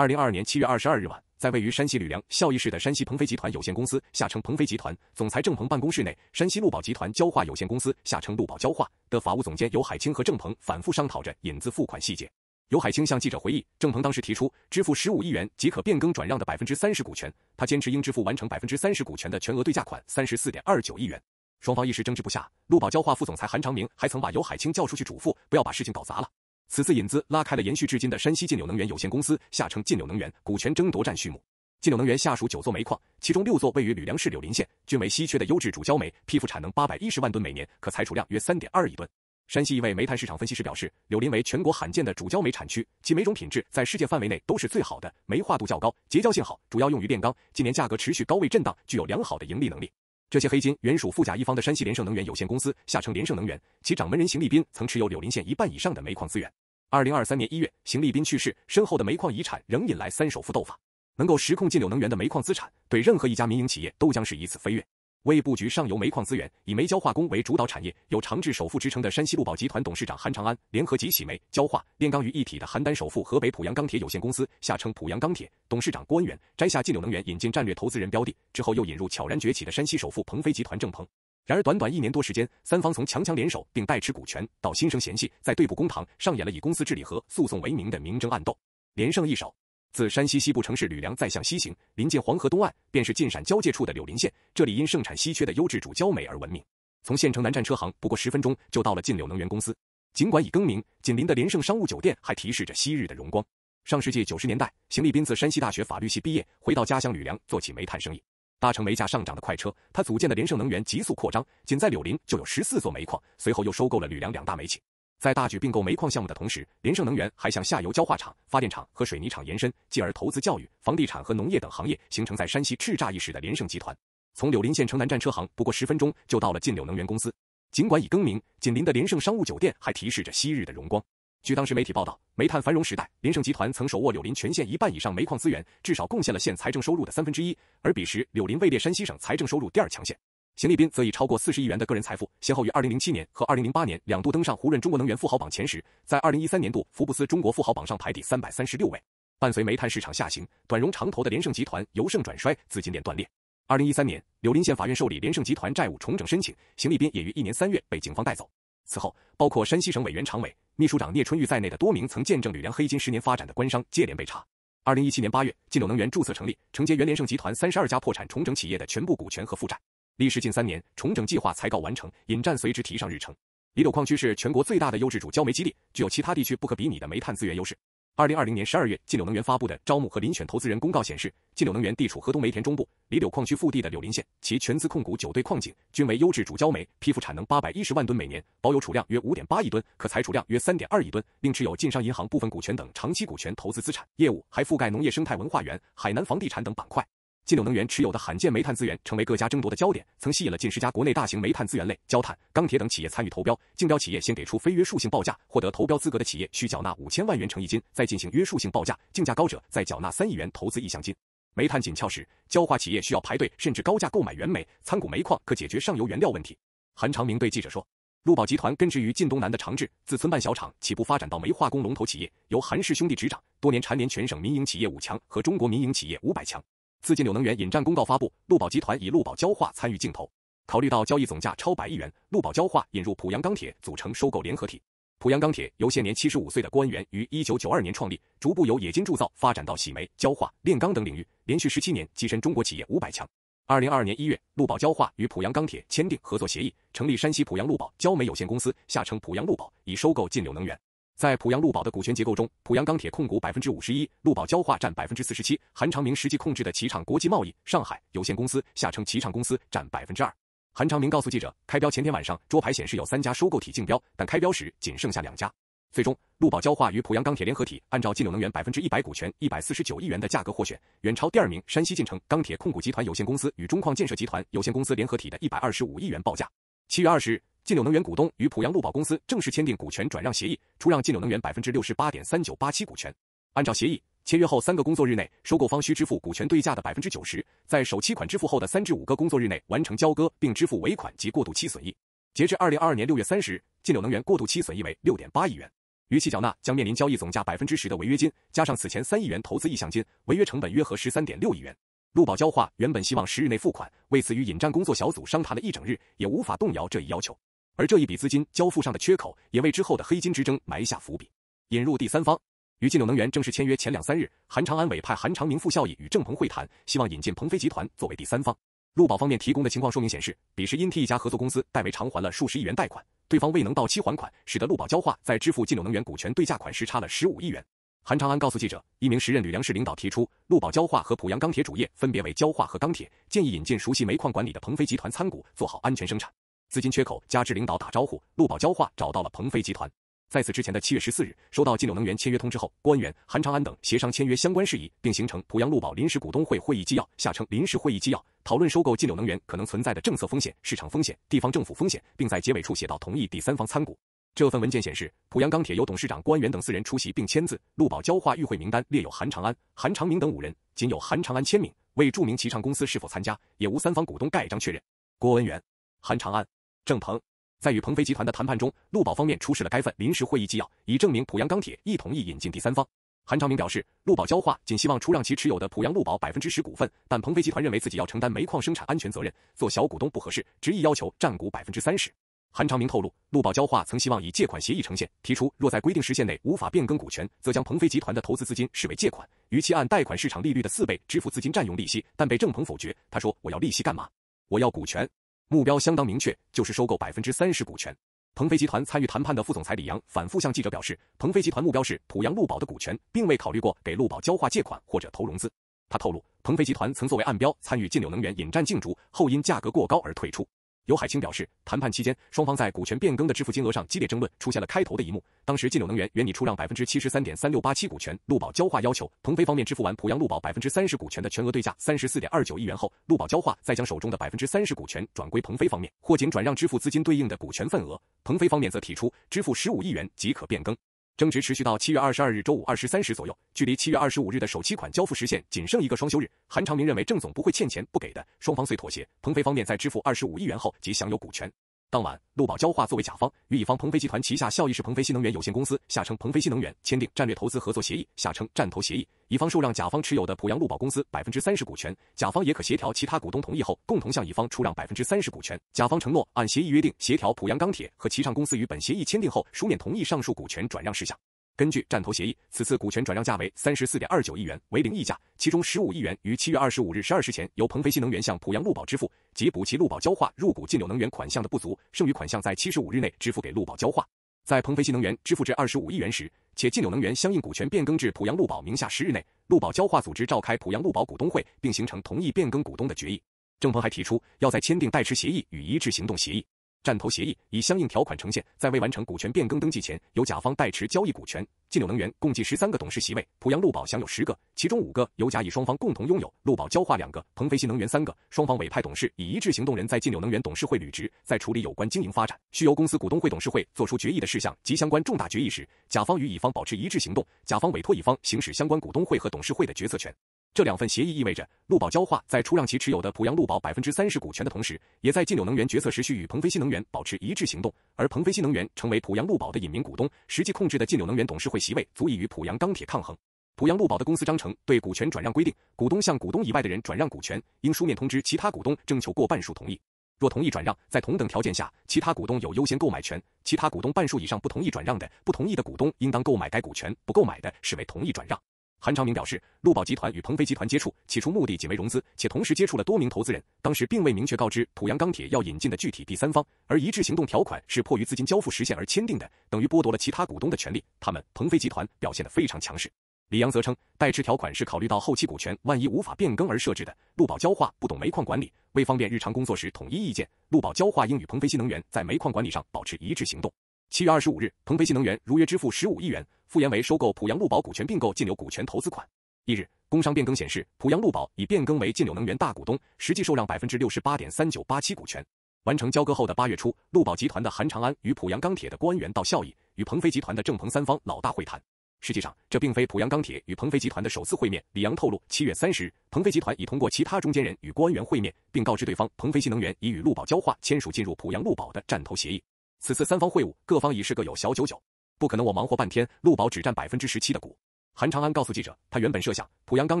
二零二二年七月二十二日晚，在位于山西吕梁孝义市的山西鹏飞集团有限公司（下称鹏飞集团）总裁郑鹏办公室内，山西陆宝集团焦化有限公司（下称陆宝焦化）的法务总监尤海清和郑鹏反复商讨着引资付款细节。尤海清向记者回忆，郑鹏当时提出支付十五亿元即可变更转让的百分之三十股权，他坚持应支付完成百分之三十股权的全额对价款三十四点二九亿元，双方一时争执不下。陆宝焦化副总裁韩长明还曾把尤海清叫出去嘱咐，不要把事情搞砸了。此次引资拉开了延续至今的山西晋柳能源有限公司（下称晋柳能源）股权争夺战序幕。晋柳能源下属九座煤矿，其中六座位于吕梁市柳林县，均为稀缺的优质主焦煤，批复产能八百一十万吨每年，可采储量约三点二亿吨。山西一位煤炭市场分析师表示，柳林为全国罕见的主焦煤产区，其煤种品质在世界范围内都是最好的，煤化度较高，结焦性好，主要用于炼钢。今年价格持续高位震荡，具有良好的盈利能力。这些黑金原属富甲一方的山西联盛能源有限公司（下称联盛能源），其掌门人邢立斌曾持有柳林县一半以上的煤矿资源。二零二三年一月，邢立斌去世，身后的煤矿遗产仍引来三首富斗法。能够实控进柳能源的煤矿资产，对任何一家民营企业都将是一次飞跃。为布局上游煤矿资源，以煤焦化工为主导产业，有长治首富之称的山西陆宝集团董事长韩长安，联合集洗煤、焦化、炼钢于一体的邯郸首富河北濮阳钢铁有限公司（下称濮阳钢铁）董事长郭恩元，摘下晋柳能源引进战略投资人标的之后，又引入悄然崛起的山西首富鹏飞集团郑鹏。然而，短短一年多时间，三方从强强联手并代持股权，到心生嫌隙，在对簿公堂上演了以公司治理和诉讼为名的明争暗斗，连胜一手。自山西西部城市吕梁再向西行，临近黄河东岸，便是晋陕交界处的柳林县。这里因盛产稀缺的优质主焦煤而闻名。从县城南站车行不过十分钟，就到了晋柳能源公司。尽管已更名，紧邻的联盛商务酒店还提示着昔日的荣光。上世纪九十年代，邢立斌自山西大学法律系毕业，回到家乡吕梁做起煤炭生意，搭乘煤价上涨的快车，他组建的联盛能源急速扩张，仅在柳林就有十四座煤矿，随后又收购了吕梁两大煤企。在大举并购煤矿项目的同时，联盛能源还向下游焦化厂、发电厂和水泥厂延伸，继而投资教育、房地产和农业等行业，形成在山西叱咤一时的联盛集团。从柳林县城南站车行不过十分钟，就到了晋柳能源公司。尽管已更名，紧邻的联盛商务酒店还提示着昔日的荣光。据当时媒体报道，煤炭繁荣时代，联盛集团曾手握柳林全县一半以上煤矿资源，至少贡献了县财政收入的三分之一，而彼时柳林位列山西省财政收入第二强县。邢利斌则以超过四十亿元的个人财富，先后于二零零七年和二零零八年两度登上胡润中国能源富豪榜前十，在二零一三年度福布斯中国富豪榜上排第三百三十六位。伴随煤炭市场下行，短融长投的联盛集团由盛转衰，资金链断裂。二零一三年，柳林县法院受理联盛集团债务重整申请，邢利斌也于一年三月被警方带走。此后，包括山西省委员常委、秘书长聂春玉在内的多名曾见证吕梁黑金十年发展的官商接连被查。二零一七年八月，晋柳能源注册成立，承接原联盛集团三十二家破产重整企业的全部股权和负债。历时近三年，重整计划才告完成，引战随之提上日程。李柳矿区是全国最大的优质主焦煤基地，具有其他地区不可比拟的煤炭资源优势。二零二零年十二月，晋柳能源发布的招募和遴选投资人公告显示，晋柳能源地处河东煤田中部，李柳矿区腹地的柳林县，其全资控股九对矿井均为优质主焦煤，批复产能八百一十万吨每年，保有储量约五点八亿吨，可采储量约三点二亿吨，并持有晋商银行部分股权等长期股权投资资产。业务还覆盖农业生态文化园、海南房地产等板块。晋柳能源持有的罕见煤炭资源成为各家争夺的焦点，曾吸引了近十家国内大型煤炭资源类、焦炭、钢铁等企业参与投标。竞标企业先给出非约束性报价，获得投标资格的企业需缴纳五千万元诚意金，再进行约束性报价。竞价高者再缴纳三亿元投资意向金。煤炭紧俏时，焦化企业需要排队，甚至高价购买原煤。参股煤矿可解决上游原料问题。韩长明对记者说：“路宝集团根植于晋东南的长治，自村办小厂起步，发展到煤化工龙头企业，由韩氏兄弟执掌，多年蝉联全省民营企业五强和中国民营企业五百强。”自晋柳能源引战公告发布，陆宝集团以陆宝焦化参与竞投。考虑到交易总价超百亿元，陆宝焦化引入濮阳钢铁组成收购联合体。濮阳钢铁由现年七十五岁的郭恩元于一九九二年创立，逐步由冶金铸造发展到洗煤、焦化、炼钢等领域，连续十七年跻身中国企业五百强。二零二二年一月，陆宝焦化与濮阳钢铁签订合作协议，成立山西濮阳陆宝焦煤有限公司，下称濮阳陆宝），以收购晋柳能源。在濮阳路宝的股权结构中，濮阳钢铁控股百分之五十一，陆宝焦化占百分之四十七。韩长明实际控制的齐厂国际贸易上海有限公司下称齐厂公司占百分之二。韩长明告诉记者，开标前天晚上，桌牌显示有三家收购体竞标，但开标时仅剩下两家。最终，路宝焦化与濮阳钢铁联合体按照晋柳能源百分之一百股权一百四十九亿元的价格获选，远超第二名山西晋城钢铁控股集团有限公司与中矿建设集团有限公司联合体的一百二十五亿元报价。七月二十。晋柳能源股东与濮阳路宝公司正式签订股权转让协议，出让晋柳能源百分之六十八点三九八七股权。按照协议，签约后三个工作日内，收购方需支付股权对价的百分之九十，在首期款支付后的三至五个工作日内完成交割并支付尾款及过渡期损益。截至二零二二年六月三十日，晋柳能源过渡期损益为六点八亿元，逾期缴纳将面临交易总价百分之十的违约金，加上此前三亿元投资意向金，违约成本约合十三点六亿元。陆宝交化原本希望十日内付款，为此与引战工作小组商谈了一整日，也无法动摇这一要求。而这一笔资金交付上的缺口，也为之后的黑金之争埋下伏笔。引入第三方与晋柳能源正式签约前两三日，韩长安委派韩长明副效益与郑鹏会谈，希望引进鹏飞集团作为第三方。陆宝方面提供的情况说明显示，彼时因替一家合作公司代为偿还了数十亿元贷款，对方未能到期还款，使得陆宝焦化在支付晋柳能源股权对价款时差了十五亿元。韩长安告诉记者，一名时任吕梁市领导提出，陆宝焦化和濮阳钢铁主业分别为焦化和钢铁，建议引进熟悉煤矿管理的鹏飞集团参股，做好安全生产。资金缺口，加之领导打招呼，陆宝焦化找到了鹏飞集团。在此之前的七月十四日，收到金柳能源签约通知后，官员、韩长安等协商签约相关事宜，并形成濮阳陆宝临时股东会会议纪要（下称“临时会议纪要”），讨论收购金柳能源可能存在的政策风险、市场风险、地方政府风险，并在结尾处写到同意第三方参股。这份文件显示，濮阳钢铁由董事长官员等四人出席并签字，陆宝焦化与会名单列有韩长安、韩长明等五人，仅有韩长安签名。未注明其唱公司是否参加，也无三方股东盖章确认。郭文元、韩长安。郑鹏在与鹏飞集团的谈判中，陆宝方面出示了该份临时会议纪要，以证明濮阳钢铁亦同意引进第三方。韩长明表示，陆宝焦化仅希望出让其持有的濮阳陆宝百分之十股份，但鹏飞集团认为自己要承担煤矿生产安全责任，做小股东不合适，执意要求占股百分之三十。韩长明透露，陆宝焦化曾希望以借款协议呈现，提出若在规定时限内无法变更股权，则将鹏飞集团的投资资金视为借款，逾期按贷款市场利率的四倍支付资金占用利息，但被郑鹏否决。他说：“我要利息干嘛？我要股权。”目标相当明确，就是收购百分之三十股权。鹏飞集团参与谈判的副总裁李阳反复向记者表示，鹏飞集团目标是濮阳陆宝的股权，并未考虑过给陆宝交划借款或者投融资。他透露，鹏飞集团曾作为暗标参与晋柳能源引战竞逐，后因价格过高而退出。尤海清表示，谈判期间，双方在股权变更的支付金额上激烈争论，出现了开头的一幕。当时，劲柳能源原拟出让百分之七十三点三六八七股权，陆宝交化要求鹏飞方面支付完濮阳陆宝百分之三十股权的全额对价三十四点二九亿元后，陆宝交化再将手中的百分之三十股权转归鹏飞方面，或仅转让支付资金对应的股权份额。鹏飞方面则提出，支付十五亿元即可变更。争执持续到七月二十二日周五二十三时左右，距离七月二十五日的首期款交付时限仅剩一个双休日。韩长明认为郑总不会欠钱不给的，双方遂妥协。鹏飞方面在支付二十五亿元后即享有股权。当晚，陆宝焦化作为甲方，与乙方鹏飞集团旗下效益市鹏飞新能源有限公司（下称鹏飞新能源）签订战略投资合作协议（下称战投协议）。乙方受让甲方持有的濮阳陆宝公司百分之三十股权，甲方也可协调其他股东同意后，共同向乙方出让百分之三十股权。甲方承诺按协议约定，协调濮阳钢铁和齐畅公司于本协议签订后书面同意上述股权转让事项。根据战投协议，此次股权转让价为三十四点二九亿元，为零溢价。其中十五亿元于七月二十五日十二时前由鹏飞新能源向濮阳路宝支付，及补齐路宝交化入股晋柳能源款项的不足，剩余款项在七十五日内支付给路宝交化。在鹏飞新能源支付至二十五亿元时，且晋柳能源相应股权变更至濮阳路宝名下十日内，路宝交化组织召开濮阳路宝股东会，并形成同意变更股东的决议。郑鹏还提出，要在签订代持协议与一致行动协议。战投协议以相应条款呈现，在未完成股权变更登记前，由甲方代持交易股权。晋柳能源共计十三个董事席位，濮阳陆宝享有十个，其中五个由甲乙双方共同拥有，陆宝交化两个，鹏飞新能源三个。双方委派董事以一致行动人在晋柳能源董事会履职，在处理有关经营发展需由公司股东会、董事会作出决议的事项及相关重大决议时，甲方与乙方保持一致行动，甲方委托乙方行使相关股东会和董事会的决策权。这两份协议意味着，陆宝焦化在出让其持有的濮阳陆宝百分之三十股权的同时，也在近柳能源决策时需与鹏飞新能源保持一致行动。而鹏飞新能源成为濮阳陆宝的隐名股东，实际控制的近柳能源董事会席位足以与濮阳钢铁抗衡。濮阳陆宝的公司章程对股权转让规定：股东向股东以外的人转让股权，应书面通知其他股东，征求过半数同意。若同意转让，在同等条件下，其他股东有优先购买权。其他股东半数以上不同意转让的，不同意的股东应当购买该股权，不购买的视为同意转让。韩长明表示，陆宝集团与鹏飞集团接触，起初目的仅为融资，且同时接触了多名投资人，当时并未明确告知土阳钢铁要引进的具体第三方。而一致行动条款是迫于资金交付实现而签订的，等于剥夺了其他股东的权利。他们鹏飞集团表现得非常强势。李阳则称，代持条款是考虑到后期股权万一无法变更而设置的。陆宝焦化不懂煤矿管理，为方便日常工作时统一意见，陆宝焦化应与鹏飞新能源在煤矿管理上保持一致行动。七月二十五日，鹏飞新能源如约支付十五亿元。复言为收购濮阳路宝股权，并购晋柳股权投资款。翌日，工商变更显示，濮阳路宝已变更为晋柳能源大股东，实际受让百分之六十八点三九八七股权。完成交割后的八月初，陆宝集团的韩长安与濮阳钢铁的郭安元到效益与鹏飞集团的郑鹏三方老大会谈。实际上，这并非濮阳钢铁与鹏飞集团的首次会面。李阳透露，七月三十日，鹏飞集团已通过其他中间人与郭安元会面，并告知对方，鹏飞新能源已与陆宝交换，签署进入濮阳路宝的战投协议。此次三方会晤，各方已是各有小九九。不可能，我忙活半天，陆宝只占百分之十七的股。韩长安告诉记者，他原本设想，濮阳钢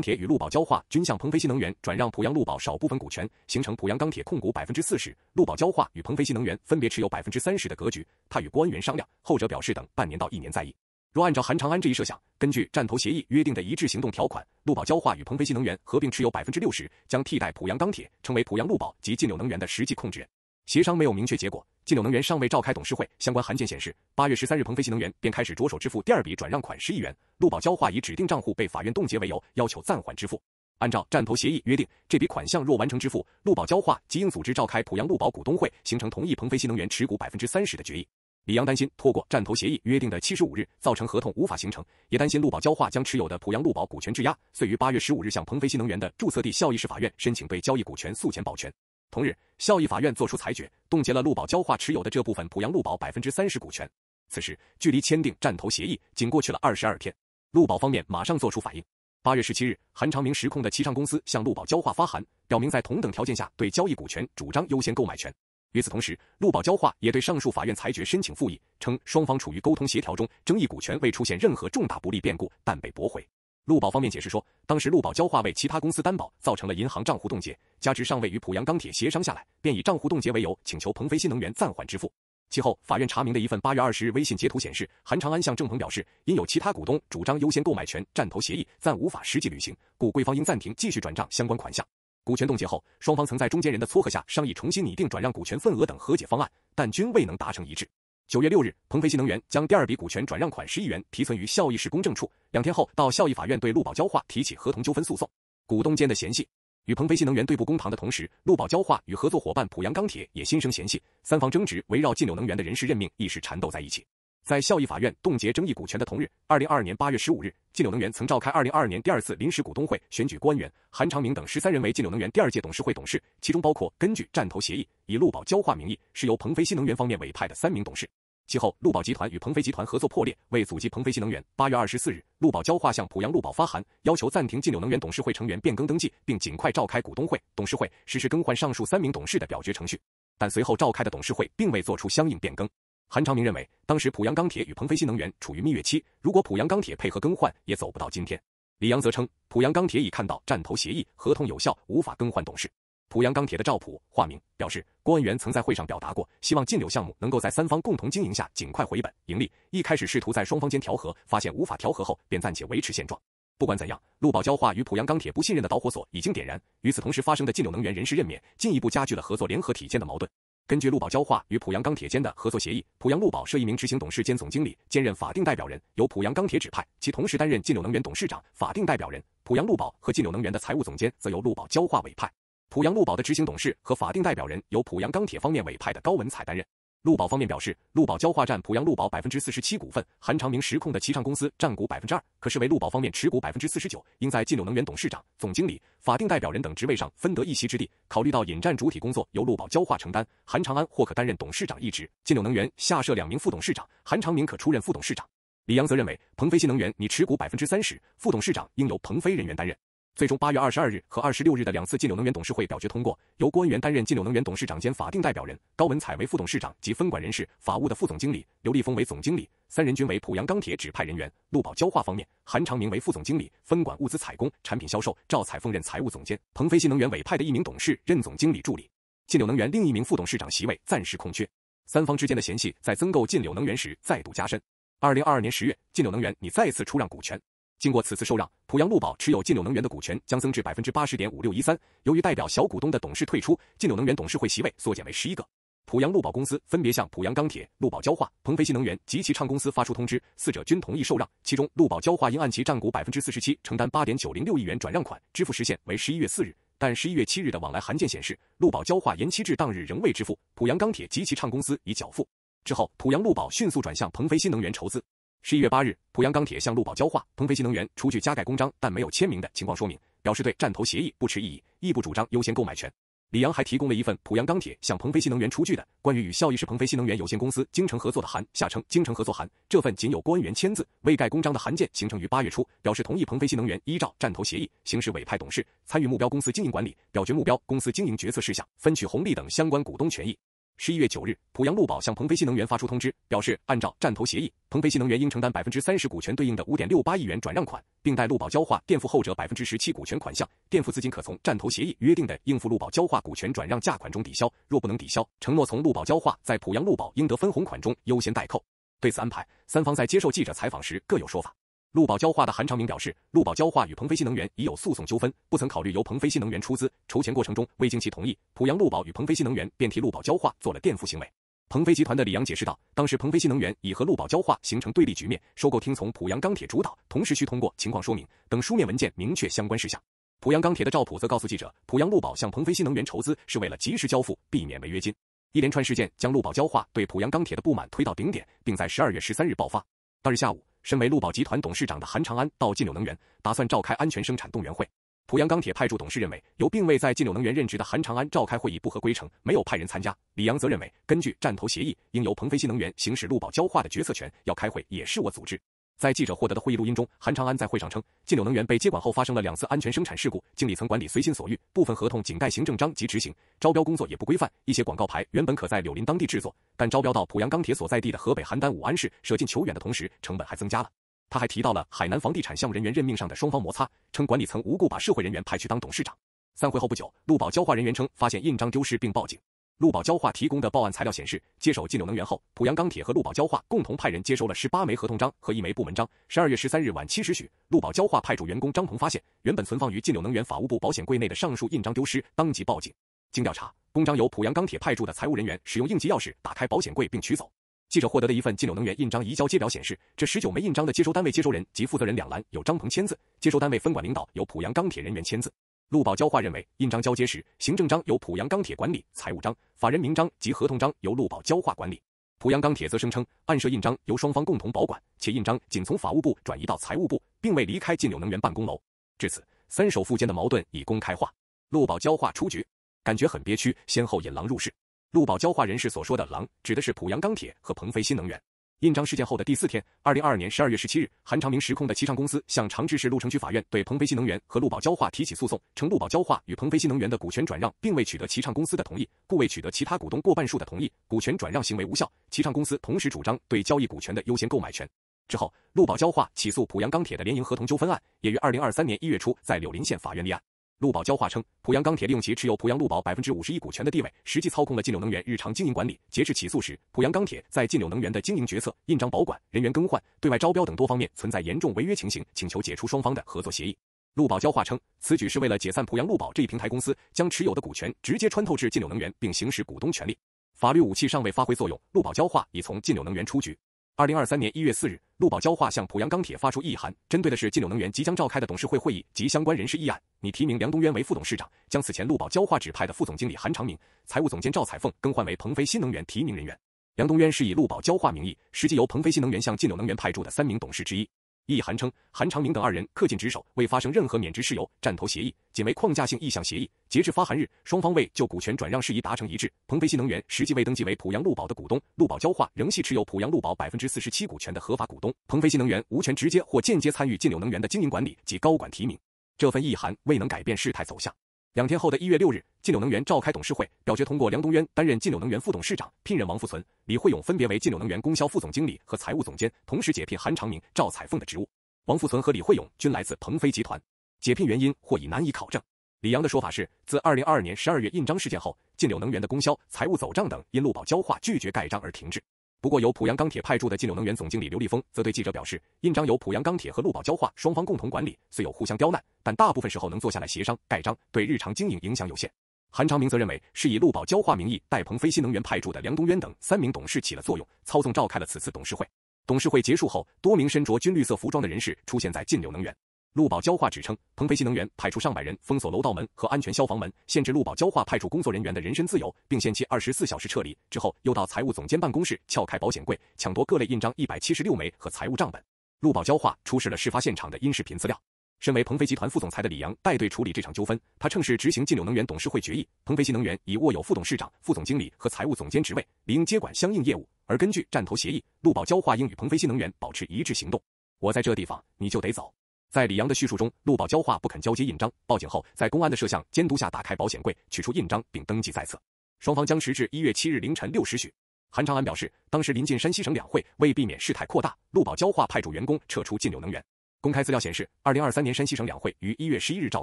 铁与陆宝焦化均向鹏飞新能源转让濮阳陆宝少部分股权，形成濮阳钢铁控股百分之四十，陆宝焦化与鹏飞新能源分别持有百分之三十的格局。他与郭员元商量，后者表示等半年到一年再议。若按照韩长安这一设想，根据战投协议约定的一致行动条款，陆宝焦化与鹏飞新能源合并持有百分之六十，将替代濮阳钢铁成为濮阳陆宝及晋柳能源的实际控制人。协商没有明确结果。金牛能源尚未召开董事会，相关函件显示，八月十三日，鹏飞新能源便开始着手支付第二笔转让款十亿元。陆宝交化以指定账户被法院冻结为由，要求暂缓支付。按照战投协议约定，这笔款项若完成支付，陆宝交化即应组织召开濮阳陆宝股东会，形成同意鹏飞新能源持股百分之三十的决议。李阳担心拖过战投协议约定的七十五日，造成合同无法形成，也担心陆宝交化将持有的濮阳陆宝股权质押，遂于八月十五日向鹏飞新能源的注册地孝义市法院申请对交易股权诉前保全。同日，孝义法院作出裁决，冻结了陆宝交化持有的这部分濮阳陆宝百分之三十股权。此时，距离签订战投协议仅过去了二十二天。陆宝方面马上做出反应。八月十七日，韩长明实控的齐昌公司向陆宝交化发函，表明在同等条件下对交易股权主张优先购买权。与此同时，陆宝交化也对上述法院裁决申请复议，称双方处于沟通协调中，争议股权未出现任何重大不利变故，但被驳回。陆宝方面解释说，当时陆宝交化为其他公司担保，造成了银行账户冻结，加之尚未与濮阳钢铁协商下来，便以账户冻结为由，请求鹏飞新能源暂缓支付。其后，法院查明的一份八月二十日微信截图显示，韩长安向郑鹏表示，因有其他股东主张优先购买权，战投协议暂无法实际履行，故贵方应暂停继续转账相关款项。股权冻结后，双方曾在中间人的撮合下商议重新拟定转让股权份额等和解方案，但均未能达成一致。九月六日，鹏飞新能源将第二笔股权转让款十亿元提存于孝义市公证处。两天后，到孝义法院对陆宝焦化提起合同纠纷诉讼。股东间的嫌隙，与鹏飞新能源对簿公堂的同时，陆宝焦化与合作伙伴濮阳钢铁也心生嫌隙，三方争执围绕晋柳能源的人事任命一时缠斗在一起。在孝义法院冻结争议股权的同日，二零二二年八月十五日，晋柳能源曾召开二零二二年第二次临时股东会，选举官员韩长明等十三人为晋柳能源第二届董事会董事，其中包括根据战投协议以陆宝焦化名义，是由鹏飞新能源方面委派的三名董事。其后，陆宝集团与鹏飞集团合作破裂，为阻击鹏飞新能源。八月二十四日，陆宝交化向濮阳陆宝发函，要求暂停晋柳能源董事会成员变更登记，并尽快召开股东会、董事会，实施更换上述三名董事的表决程序。但随后召开的董事会并未做出相应变更。韩长明认为，当时濮阳钢铁与鹏飞新能源处于蜜月期，如果濮阳钢铁配合更换，也走不到今天。李阳则称，濮阳钢铁已看到战投协议，合同有效，无法更换董事。濮阳钢铁的赵普（化名）表示，郭恩元曾在会上表达过，希望晋柳项目能够在三方共同经营下尽快回本盈利。一开始试图在双方间调和，发现无法调和后，便暂且维持现状。不管怎样，陆宝焦化与濮阳钢铁不信任的导火索已经点燃。与此同时发生的晋柳能源人事任免，进一步加剧了合作联合体间的矛盾。根据陆宝焦化与濮阳钢铁间的合作协议，濮阳陆宝设一名执行董事兼总经理，兼任法定代表人，由濮阳钢铁指派；其同时担任晋柳能源董事长、法定代表人。濮阳陆宝和晋柳能源的财务总监则由陆宝焦化委派。濮阳陆宝的执行董事和法定代表人由濮阳钢铁方面委派的高文彩担任。陆宝方面表示，陆宝焦化占濮阳陆宝百分之四十七股份，韩长明实控的齐畅公司占股百分之二，可视为陆宝方面持股百分之四十九，应在晋柳能源董事长、总经理、法定代表人等职位上分得一席之地。考虑到引战主体工作由陆宝焦化承担，韩长安或可担任董事长一职。晋柳能源下设两名副董事长，韩长明可出任副董事长。李阳则认为，鹏飞新能源拟持股百分之三十，副董事长应由鹏飞人员担任。最终，八月二十二日和二十六日的两次晋柳能源董事会表决通过，由郭恩元担任晋柳能源董事长兼法定代表人，高文彩为副董事长及分管人事、法务的副总经理，刘立峰为总经理，三人均为濮阳钢铁指派人员。陆宝焦化方面，韩长明为副总经理，分管物资采供、产品销售；赵彩凤任财务总监，鹏飞新能源委派的一名董事任总经理助理。晋柳能源另一名副董事长席位暂时空缺。三方之间的嫌隙在增购晋柳能源时再度加深。二零二二年十月，晋柳能源拟再次出让股权。经过此次受让，濮阳陆宝持有晋柳能源的股权将增至百分之八十点五六一三。由于代表小股东的董事退出，晋柳能源董事会席位缩减为十一个。濮阳陆宝公司分别向濮阳钢铁、陆宝焦化、鹏飞新能源及其畅公司发出通知，四者均同意受让。其中，陆宝焦化应按其占股百分之四十七承担八点九零六亿元转让款，支付时限为十一月四日。但十一月七日的往来函件显示，陆宝焦化延期至当日仍未支付。濮阳钢铁及其畅公司已缴付。之后，濮阳陆宝迅速转向鹏飞新能源筹资。十一月八日，濮阳钢铁向陆宝交化、鹏飞新能源出具加盖公章但没有签名的情况说明，表示对战投协议不持异议，亦不主张优先购买权。李阳还提供了一份濮阳钢铁向鹏飞新能源出具的关于与孝义市鹏飞新能源有限公司精诚合作的函，下称“精诚合作函”。这份仅有官员签字、未盖公章的函件形成于八月初，表示同意鹏飞新能源依照战投协议行使委派董事参与目标公司经营管理、表决目标公司经营决策事项、分取红利等相关股东权益。十一月九日，濮阳路宝向鹏飞新能源发出通知，表示按照战投协议，鹏飞新能源应承担百分之三十股权对应的五点六八亿元转让款，并代路宝交换垫付后者百分之十七股权款项，垫付资金可从战投协议约定的应付路宝交化股权转让价款中抵消，若不能抵消，承诺从路宝交化在濮阳路宝应得分红款中优先代扣。对此安排，三方在接受记者采访时各有说法。陆宝焦化的韩长明表示，陆宝焦化与鹏飞新能源已有诉讼纠纷，不曾考虑由鹏飞新能源出资。筹钱过程中未经其同意，濮阳陆宝与鹏飞新能源便替陆宝焦化做了垫付行为。鹏飞集团的李阳解释道，当时鹏飞新能源已和陆宝焦化形成对立局面，收购听从濮阳钢铁主导，同时需通过情况说明等书面文件明确相关事项。濮阳钢铁的赵普则告诉记者，濮阳陆宝向鹏飞新能源筹资是为了及时交付，避免违约金。一连串事件将陆宝焦化对濮阳钢铁的不满推到顶点，并在十二月十三日爆发。当日下午。身为陆宝集团董事长的韩长安到晋柳能源，打算召开安全生产动员会。濮阳钢铁派驻董事认为，由并未在晋柳能源任职的韩长安召开会议不合规程，没有派人参加。李阳则认为，根据战投协议，应由鹏飞新能源行使陆宝焦化的决策权，要开会也是我组织。在记者获得的会议录音中，韩长安在会上称，晋柳能源被接管后发生了两次安全生产事故，经理层管理随心所欲，部分合同仅盖行政章即执行，招标工作也不规范。一些广告牌原本可在柳林当地制作，但招标到濮阳钢铁所在地的河北邯郸武安市，舍近求远的同时，成本还增加了。他还提到了海南房地产项目人员任命上的双方摩擦，称管理层无故把社会人员派去当董事长。散会后不久，陆宝交换人员称发现印章丢失并报警。陆宝焦化提供的报案材料显示，接手晋柳能源后，濮阳钢铁和陆宝焦化共同派人接收了十八枚合同章和一枚部门章。十二月十三日晚七时许，陆宝焦化派驻员工张鹏发现，原本存放于晋柳能源法务部保险柜内的上述印章丢失，当即报警。经调查，公章由濮阳钢铁派驻的财务人员使用应急钥匙打开保险柜并取走。记者获得的一份晋柳能源印章移交接表显示，这十九枚印章的接收单位、接收人及负责人两栏有张鹏签字，接收单位分管领导由濮阳钢铁人员签字。陆宝交化认为，印章交接时，行政章由濮阳钢铁管理，财务章、法人名章及合同章由陆宝交化管理。濮阳钢铁则声称，案涉印章由双方共同保管，且印章仅从法务部转移到财务部，并未离开晋柳能源办公楼。至此，三首富间的矛盾已公开化，陆宝交化出局，感觉很憋屈，先后引狼入室。陆宝交化人士所说的“狼”，指的是濮阳钢铁和鹏飞新能源。印章事件后的第四天，二零二二年十二月十七日，韩长明失控的齐畅公司向长治市鹿城区法院对鹏飞新能源和鹿宝焦化提起诉讼，称鹿宝焦化与鹏飞新能源的股权转让并未取得齐畅公司的同意，故未取得其他股东过半数的同意，股权转让行为无效。齐畅公司同时主张对交易股权的优先购买权。之后，鹿宝焦化起诉濮阳钢铁的联营合同纠纷案，也于二零二三年一月初在柳林县法院立案。陆宝交化称，濮阳钢铁利用其持有濮阳陆宝百分之五十一股权的地位，实际操控了晋柳能源日常经营管理。截至起诉时，濮阳钢铁在晋柳能源的经营决策、印章保管、人员更换、对外招标等多方面存在严重违约情形，请求解除双方的合作协议。陆宝交化称，此举是为了解散濮阳陆宝这一平台公司，将持有的股权直接穿透至晋柳能源，并行使股东权利。法律武器尚未发挥作用，陆宝交化已从晋柳能源出局。二零二三年一月四日，陆宝焦化向濮阳钢铁发出异议函，针对的是晋柳能源即将召开的董事会会议及相关人事议案。拟提名梁东渊为副董事长，将此前陆宝焦化指派的副总经理韩长明、财务总监赵彩凤更换为鹏飞新能源提名人员。梁东渊是以陆宝焦化名义，实际由鹏飞新能源向晋柳能源派驻的三名董事之一。意涵称，韩长明等二人恪尽职守，未发生任何免职事由。战投协议仅为框架性意向协议，截至发函日，双方未就股权转让事宜达成一致。鹏飞新能源实际未登记为濮阳路宝的股东，路宝焦化仍系持有濮阳路宝百分之四十七股权的合法股东。鹏飞新能源无权直接或间接参与晋柳能源的经营管理及高管提名。这份意涵未能改变事态走向。两天后的一月六日，晋柳能源召开董事会，表决通过梁东渊担任晋柳能源副董事长，聘任王富存、李惠勇分别为晋柳能源供销副总经理和财务总监，同时解聘韩长明、赵彩凤的职务。王富存和李惠勇均来自鹏飞集团，解聘原因或已难以考证。李阳的说法是，自二零二二年十二月印章事件后，晋柳能源的供销、财务走账等因陆保交化拒绝盖章而停滞。不过，由濮阳钢铁派驻的晋柳能源总经理刘立峰则对记者表示，印章由濮阳钢铁和陆宝焦化双方共同管理，虽有互相刁难，但大部分时候能坐下来协商盖章，对日常经营影响有限。韩长明则认为，是以陆宝焦化名义代鹏飞新能源派驻的梁东渊等三名董事起了作用，操纵召开了此次董事会。董事会结束后，多名身着军绿色服装的人士出现在晋柳能源。陆宝焦化指称，鹏飞新能源派出上百人封锁楼道门和安全消防门，限制陆宝焦化派出工作人员的人身自由，并限期二十四小时撤离。之后，又到财务总监办公室撬开保险柜，抢夺各类印章一百七十六枚和财务账本。陆宝焦化出示了事发现场的音视频资料。身为鹏飞集团副总裁的李阳带队处理这场纠纷，他称是执行晋柳能源董事会决议。鹏飞新能源已握有副董事长、副总经理和财务总监职位，理应接管相应业务。而根据战投协议，陆宝焦化应与鹏飞新能源保持一致行动。我在这地方，你就得走。在李阳的叙述中，陆宝交化不肯交接印章，报警后，在公安的摄像监督下，打开保险柜，取出印章并登记在册。双方僵持至一月七日凌晨六时许。韩长安表示，当时临近山西省两会，为避免事态扩大，陆宝交化派驻员工撤出禁柳能源。公开资料显示，二零二三年山西省两会于一月十一日召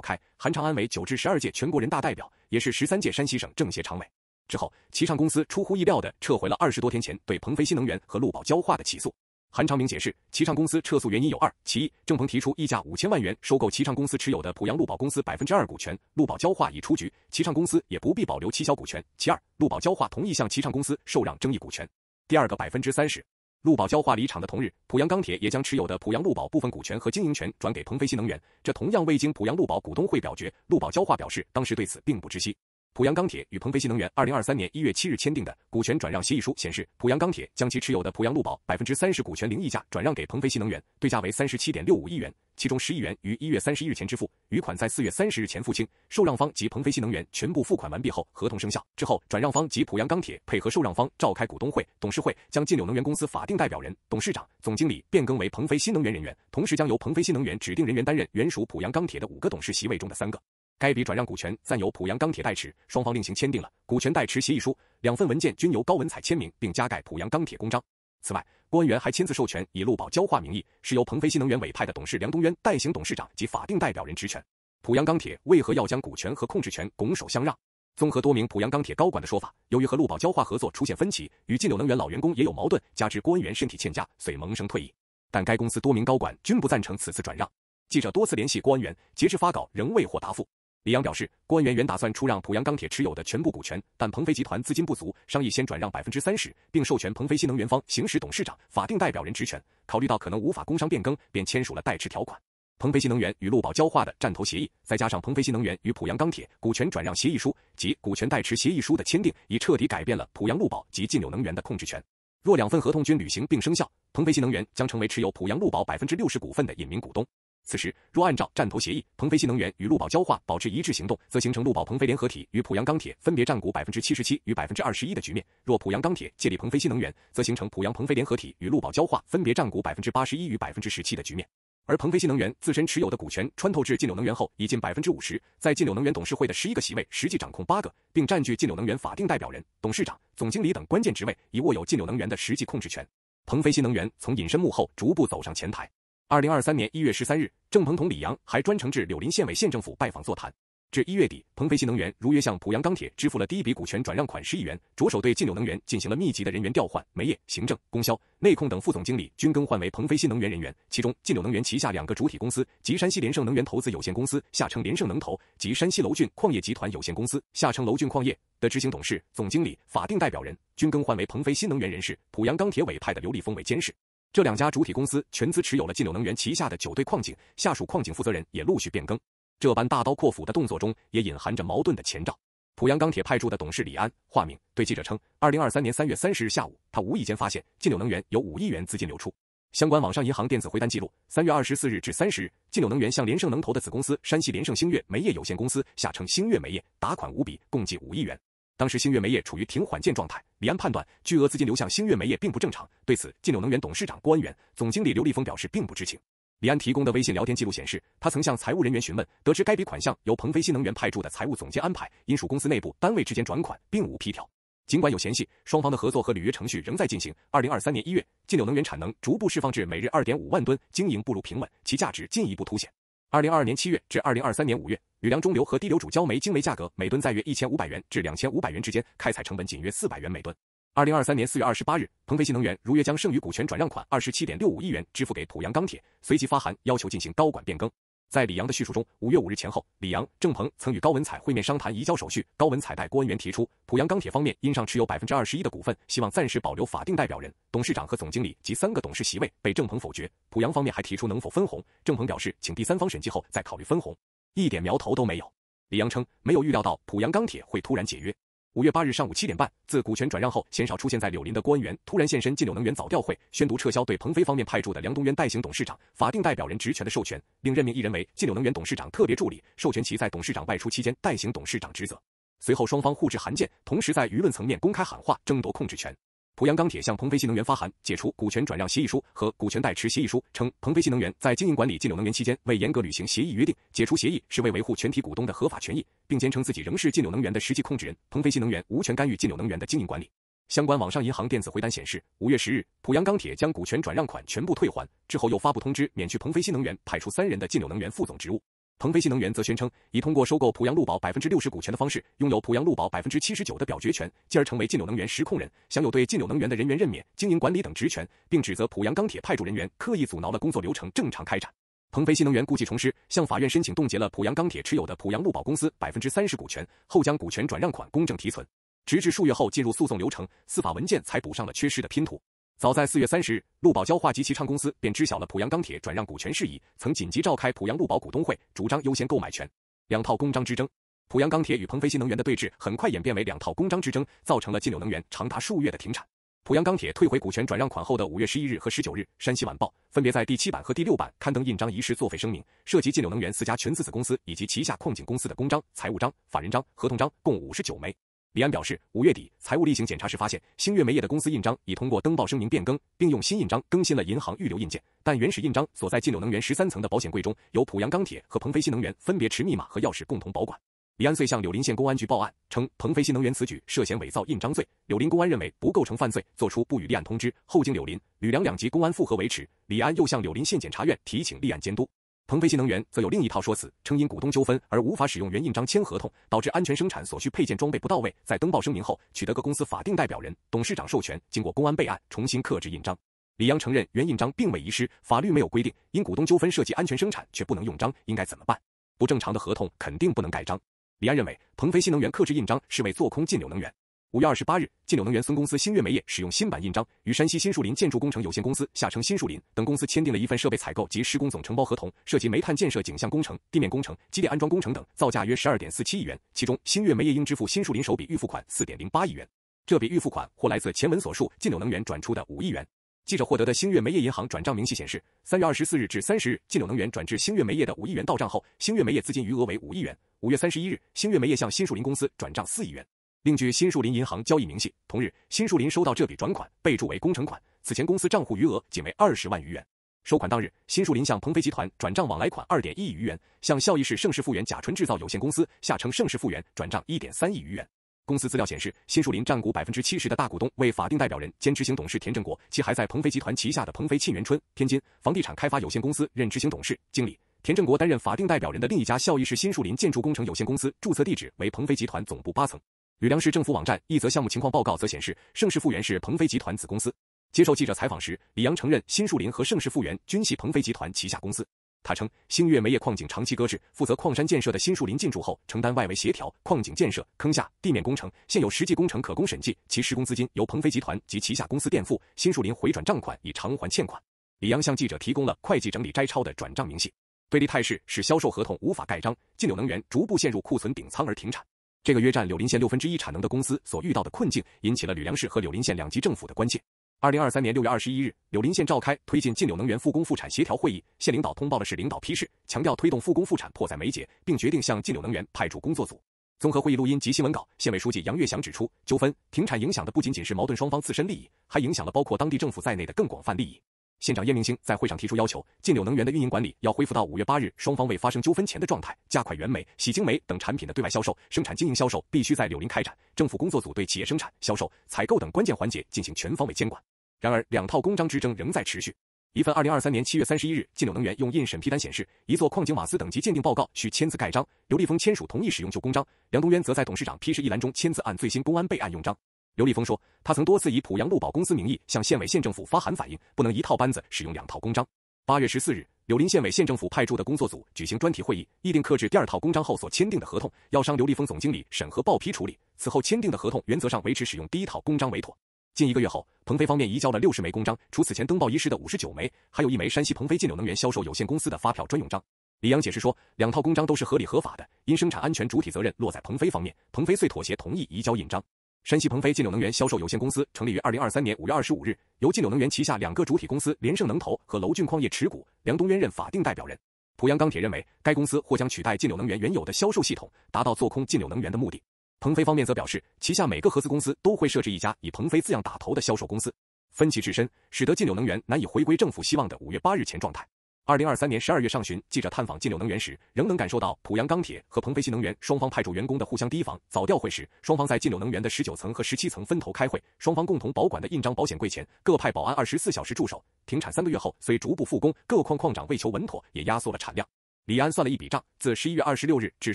开，韩长安为九至十二届全国人大代表，也是十三届山西省政协常委。之后，齐畅公司出乎意料地撤回了二十多天前对鹏飞新能源和陆宝交化的起诉。韩长明解释，齐畅公司撤诉原因有二：其一，郑鹏提出溢价五千万元收购齐畅公司持有的濮阳陆宝公司百分之二股权，陆宝焦化已出局，齐畅公司也不必保留七小股权；其二，陆宝焦化同意向齐畅公司受让争议股权，第二个百分之三十。陆宝焦化离场的同日，濮阳钢铁也将持有的濮阳陆宝部分股权和经营权转给鹏飞新能源，这同样未经濮阳陆宝股东会表决，陆宝焦化表示当时对此并不知悉。濮阳钢铁与鹏飞新能源二零二三年一月七日签订的股权转让协议书显示，濮阳钢铁将其持有的濮阳路宝百分之三十股权零溢价转让给鹏飞新能源，对价为三十七点六五亿元，其中十亿元于一月三十一日前支付，余款在四月三十日前付清。受让方及鹏飞新能源全部付款完毕后，合同生效。之后，转让方及濮阳钢铁配合受让方召开股东会、董事会，将晋柳能源公司法定代表人、董事长、总经理变更为鹏飞新能源人员，同时将由鹏飞新能源指定人员担任原属濮阳钢铁的五个董事席位中的三个。该笔转让股权暂由濮阳钢铁代持，双方另行签订了《股权代持协议书》，两份文件均由高文彩签名并加盖濮阳钢铁公章。此外，郭恩元还亲自授权以陆宝交化名义，是由鹏飞新能源委派的董事梁东渊代行董事长及法定代表人职权。濮阳钢铁为何要将股权和控制权拱手相让？综合多名濮阳钢铁高管的说法，由于和陆宝交化合作出现分歧，与晋柳能源老员工也有矛盾，加之郭恩元身体欠佳，遂萌生退意。但该公司多名高管均不赞成此次转让。记者多次联系郭恩元，截至发稿仍未获答复。李阳表示，官员原打算出让濮阳钢铁持有的全部股权，但鹏飞集团资金不足，商议先转让百分之三十，并授权鹏飞新能源方行使董事长、法定代表人职权。考虑到可能无法工商变更，便签署了代持条款。鹏飞新能源与陆宝交化的战投协议，再加上鹏飞新能源与濮阳钢铁股权转让协议书及股权代持协议书的签订，已彻底改变了濮阳陆宝及晋柳能源的控制权。若两份合同均履行并生效，鹏飞新能源将成为持有濮阳陆宝百分之六十股份的隐名股东。此时，若按照战投协议，鹏飞新能源与陆宝焦化保持一致行动，则形成陆宝鹏飞联合体与濮阳钢铁分别占股百分之七十七与百分之二十一的局面；若濮阳钢铁借力鹏飞新能源，则形成濮阳鹏飞联合体与陆宝焦化分别占股百分之八十一与百分之十七的局面。而鹏飞新能源自身持有的股权穿透至晋柳能源后，已近百分之五十，在晋柳能源董事会的十一个席位，实际掌控八个，并占据晋柳能源法定代表人、董事长、总经理等关键职位，已握有晋柳能源的实际控制权。鹏飞新能源从隐身幕后逐步走上前台。二零二三年一月十三日，郑鹏同李阳还专程至柳林县委县政府拜访座谈。至一月底，鹏飞新能源如约向濮阳钢铁支付了第一笔股权转让款十亿元，着手对晋柳能源进行了密集的人员调换，煤业、行政、供销、内控等副总经理均更换为鹏飞新能源人员。其中，晋柳能源旗下两个主体公司，即山西联盛能源投资有限公司（下称联盛能投）及山西楼俊矿业集团有限公司（下称楼俊矿业）的执行董事、总经理、法定代表人均更换为鹏飞新能源人士。濮阳钢铁委派的刘立峰为监事。这两家主体公司全资持有了晋柳能源旗下的九对矿井，下属矿井负责人也陆续变更。这般大刀阔斧的动作中，也隐含着矛盾的前兆。濮阳钢铁派驻的董事李安（化名）对记者称，二零二三年三月三十日下午，他无意间发现晋柳能源有五亿元资金流出。相关网上银行电子回单记录，三月二十四日至三十日，晋柳能源向联盛能投的子公司山西联盛星月煤业有限公司（下称星月煤业）打款五笔，共计五亿元。当时星月煤业处于停缓建状态，李安判断巨额资金流向星月煤业并不正常。对此，晋柳能源董事长郭安元、总经理刘立峰表示并不知情。李安提供的微信聊天记录显示，他曾向财务人员询问，得知该笔款项由鹏飞新能源派驻的财务总监安排，因属公司内部单位之间转款，并无批条。尽管有嫌隙，双方的合作和履约程序仍在进行。二零二三年一月，晋柳能源产能逐步释放至每日二点五万吨，经营步入平稳，其价值进一步凸显。二零二二年七月至二零二三年五月，吕梁中流和低流主焦煤、精煤价格每吨在约一千五百元至两千五百元之间，开采成本仅约四百元每吨。二零二三年四月二十八日，鹏飞新能源如约将剩余股权转让款二十七点六五亿元支付给濮阳钢铁，随即发函要求进行高管变更。在李阳的叙述中，五月五日前后，李阳、郑鹏曾与高文彩会面商谈移交手续。高文彩代郭恩元提出，濮阳钢铁方面因尚持有百分之二十一的股份，希望暂时保留法定代表人、董事长和总经理及三个董事席位，被郑鹏否决。濮阳方面还提出能否分红，郑鹏表示请第三方审计后再考虑分红，一点苗头都没有。李阳称没有预料到濮阳钢铁会突然解约。五月八日上午七点半，自股权转让后鲜少出现在柳林的郭恩元突然现身晋柳能源早调会，宣读撤销对鹏飞方面派驻的梁东渊代行董事长法定代表人职权的授权，并任命一人为晋柳能源董事长特别助理，授权其在董事长外出期间代行董事长职责。随后双方互致函件，同时在舆论层面公开喊话争夺控制权。濮阳钢铁向鹏飞新能源发函解除股权转让协议书和股权代持协议书，称鹏飞新能源在经营管理晋柳能源期间未严格履行协议约定，解除协议是为维护全体股东的合法权益，并坚称自己仍是晋柳能源的实际控制人，鹏飞新能源无权干预晋柳能源的经营管理。相关网上银行电子回单显示，五月十日，濮阳钢铁将股权转让款全部退还，之后又发布通知免去鹏飞新能源派出三人的晋柳能源副总职务。鹏飞新能源则宣称，已通过收购濮阳路宝百分之六十股权的方式，拥有濮阳路宝百分之七十九的表决权，进而成为晋柳能源实控人，享有对晋柳能源的人员任免、经营管理等职权，并指责濮阳钢铁派驻人员刻意阻挠了工作流程正常开展。鹏飞新能源故技重施，向法院申请冻结了濮阳钢铁持有的濮阳路宝公司百分之三十股权，后将股权转让款公证提存，直至数月后进入诉讼流程，司法文件才补上了缺失的拼图。早在四月三十日，陆宝焦化及其唱公司便知晓了濮阳钢铁转让股权事宜，曾紧急召开濮阳陆宝股东会，主张优先购买权。两套公章之争，濮阳钢铁与鹏飞新能源的对峙，很快演变为两套公章之争，造成了劲柳能源长达数月的停产。濮阳钢铁退回股权转让款后的五月十一日和十九日，山西晚报分别在第七版和第六版刊登印章遗失作废声明，涉及劲柳能源四家全资子公司以及旗下矿井公司的公章、财务章、法人章、合同章，共五十九枚。李安表示，五月底财务例行检查时发现，星月煤业的公司印章已通过登报声明变更，并用新印章更新了银行预留印鉴，但原始印章所在晋柳能源十三层的保险柜中，由濮阳钢铁和鹏飞新能源分别持密码和钥匙共同保管。李安遂向柳林县公安局报案，称鹏飞新能源此举涉嫌伪造印章罪。柳林公安认为不构成犯罪，作出不予立案通知。后经柳林、吕梁两级公安复核维持，李安又向柳林县检察院提请立案监督。鹏飞新能源则有另一套说辞，称因股东纠纷而无法使用原印章签合同，导致安全生产所需配件装备不到位。在登报声明后，取得各公司法定代表人、董事长授权，经过公安备案，重新刻制印章。李阳承认原印章并未遗失，法律没有规定因股东纠纷涉及安全生产却不能用章，应该怎么办？不正常的合同肯定不能盖章。李安认为，鹏飞新能源刻制印章是为做空晋柳能源。五月二十八日，晋柳能源孙公司星月煤业使用新版印章，与山西新树林建筑工程有限公司（下称新树林）等公司签订了一份设备采购及施工总承包合同，涉及煤炭建设井巷工程、地面工程、机电安装工程等，造价约十二点四七亿元。其中，星月煤业应支付新树林首笔预付款四点零八亿元。这笔预付款或来自前文所述晋柳能源转出的五亿元。记者获得的星月煤业银行转账明细显示，三月二十四日至三十日，晋柳能源转至星月煤业的五亿元到账后，星月煤业资金余额为五亿元。五月三十一日，星月煤业向新树林公司转账四亿元。并据新树林银行交易明细，同日，新树林收到这笔转款，备注为工程款。此前公司账户余额仅为二十万余元。收款当日，新树林向鹏飞集团转账往来款二点一亿余元，向孝义市盛世富源甲醇制造有限公司（下称“盛世富源）转账一点三亿余元。公司资料显示，新树林占股百分之七十的大股东为法定代表人兼执行董事田正国，其还在鹏飞集团旗下的鹏飞沁园春天津房地产开发有限公司任执行董事、经理。田正国担任法定代表人的另一家孝义市新树林建筑工程有限公司注册地址为鹏飞集团总部八层。吕梁市政府网站一则项目情况报告则显示，盛世复原是鹏飞集团子公司。接受记者采访时，李阳承认新树林和盛世复原均系鹏飞集团旗下公司。他称，星月煤业矿井长期搁置，负责矿山建设的新树林进驻后，承担外围协调、矿井建设、坑下地面工程，现有实际工程可供审计，其施工资金由鹏飞集团及旗下公司垫付，新树林回转账款以偿还欠款。李阳向记者提供了会计整理摘抄的转账明细。对立态势使销售合同无法盖章，进柳能源逐步陷入库存顶仓而停产。这个约占柳林县六分之一产能的公司所遇到的困境，引起了吕梁市和柳林县两级政府的关切。二零二三年六月二十一日，柳林县召开推进晋柳能源复工复产协调会议，县领导通报了市领导批示，强调推动复工复产迫在眉睫，并决定向晋柳能源派驻工作组。综合会议录音及新闻稿，县委书记杨月祥指出，纠纷停产影响的不仅仅是矛盾双方自身利益，还影响了包括当地政府在内的更广泛利益。县长叶明星在会上提出要求，晋柳能源的运营管理要恢复到五月八日双方未发生纠纷前的状态，加快原煤、洗精煤等产品的对外销售，生产经营销售必须在柳林开展。政府工作组对企业生产、销售、采购等关键环节进行全方位监管。然而，两套公章之争仍在持续。一份二零二三年七月三十一日晋柳能源用印审批单显示，一座矿井瓦斯等级鉴定报告需签字盖章，刘立峰签署同意使用旧公章，梁东渊则在董事长批示一栏中签字按最新公安备案用章。刘立峰说，他曾多次以濮阳路宝公司名义向县委县政府发函反映，不能一套班子使用两套公章。八月十四日，柳林县委县政府派驻的工作组举行专题会议，议定克制第二套公章后所签订的合同，要商刘立峰总经理审核报批处理。此后签订的合同原则上维持使用第一套公章为妥。近一个月后，鹏飞方面移交了六十枚公章，除此前登报遗失的五十九枚，还有一枚山西鹏飞进柳能源销售有限公司的发票专用章。李阳解释说，两套公章都是合理合法的，因生产安全主体责任落在鹏飞方面，鹏飞遂妥协同意移交印章。山西鹏飞劲柳能源销售有限公司成立于二零二三年五月二十五日，由劲柳能源旗下两个主体公司联盛能投和楼俊矿业持股，梁东渊任法定代表人。濮阳钢铁认为，该公司或将取代劲柳能源原有的销售系统，达到做空劲柳能源的目的。鹏飞方面则表示，旗下每个合资公司都会设置一家以鹏飞字样打头的销售公司，分歧至深，使得劲柳能源难以回归政府希望的五月八日前状态。二零二三年十二月上旬，记者探访晋柳能源时，仍能感受到濮阳钢铁和鹏飞新能源双方派驻员工的互相提防。早调会时，双方在晋柳能源的十九层和十七层分头开会；双方共同保管的印章保险柜前，各派保安二十四小时驻守。停产三个月后，虽逐步复工，各矿矿长为求稳妥，也压缩了产量。李安算了一笔账：自十一月二十六日至